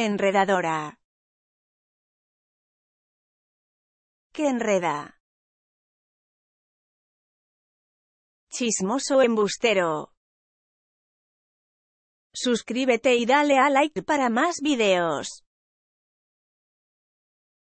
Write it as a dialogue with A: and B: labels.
A: Enredadora.
B: ¿Qué enreda. Chismoso embustero. Suscríbete y dale a like para más videos.